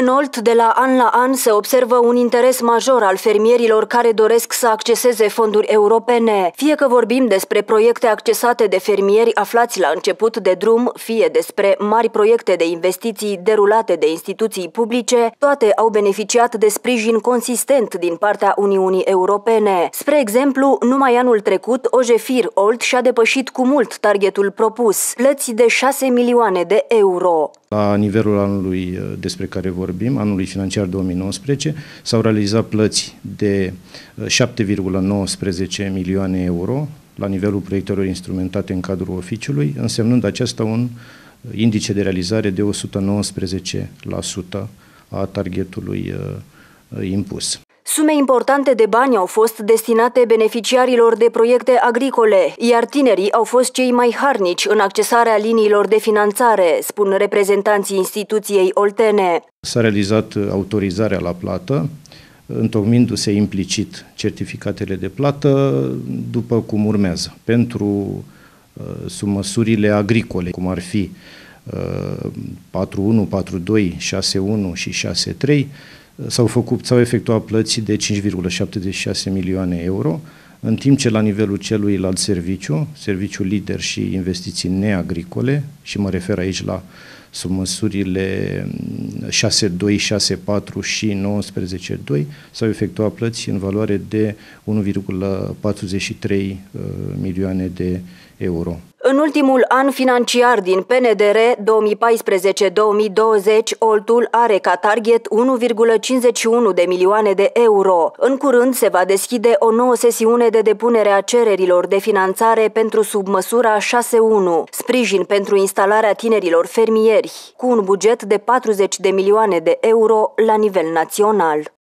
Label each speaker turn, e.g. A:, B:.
A: În Olt, de la an la an, se observă un interes major al fermierilor care doresc să acceseze fonduri europene. Fie că vorbim despre proiecte accesate de fermieri aflați la început de drum, fie despre mari proiecte de investiții derulate de instituții publice, toate au beneficiat de sprijin consistent din partea Uniunii Europene. Spre exemplu, numai anul trecut, Ojefir Olt și-a depășit cu mult targetul propus, plăți de 6 milioane de euro.
B: La nivelul anului uh, despre care vorbim, anului financiar 2019, s-au realizat plăți de 7,19 uh, milioane euro la nivelul proiectelor instrumentate în cadrul oficiului, însemnând aceasta un uh, indice de realizare de 119% a targetului impus.
A: Sume importante de bani au fost destinate beneficiarilor de proiecte agricole, iar tinerii au fost cei mai harnici în accesarea liniilor de finanțare, spun reprezentanții instituției Oltene.
B: S-a realizat uh, autorizarea la plată, întocmindu-se implicit certificatele de plată, după cum urmează, pentru uh, submăsurile agricole, cum ar fi 41, 42, 61 și 63, s-au, făcut, s-au efectuat plăți de 5,76 milioane euro, în timp ce la nivelul celuilalt serviciu, serviciul lider și investiții neagricole, și mă refer aici la sub măsurile 6.2, 6.4 și 19.2, s-au efectuat plăți în valoare de 1,43 uh, milioane de euro.
A: În ultimul an financiar din PNDR 2014-2020, Oltul are ca target 1,51 de milioane de euro. În curând se va deschide o nouă sesiune de depunere a cererilor de finanțare pentru submăsura 6.1, sprijin pentru instalarea tinerilor fermieri, cu un buget de 40 de milioane de euro la nivel național.